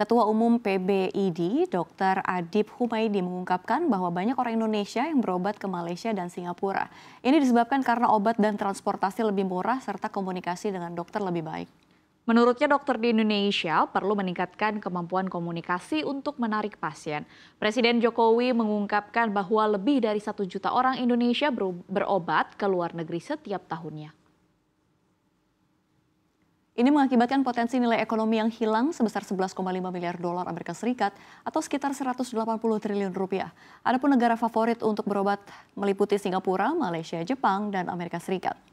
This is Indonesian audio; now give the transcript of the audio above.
Ketua Umum PBID, Dr. Adib Humaidi mengungkapkan bahwa banyak orang Indonesia yang berobat ke Malaysia dan Singapura. Ini disebabkan karena obat dan transportasi lebih murah serta komunikasi dengan dokter lebih baik. Menurutnya dokter di Indonesia perlu meningkatkan kemampuan komunikasi untuk menarik pasien. Presiden Jokowi mengungkapkan bahwa lebih dari satu juta orang Indonesia berobat ke luar negeri setiap tahunnya. Ini mengakibatkan potensi nilai ekonomi yang hilang sebesar 11,5 miliar dolar Amerika Serikat atau sekitar 180 triliun rupiah. Adapun negara favorit untuk berobat meliputi Singapura, Malaysia, Jepang, dan Amerika Serikat.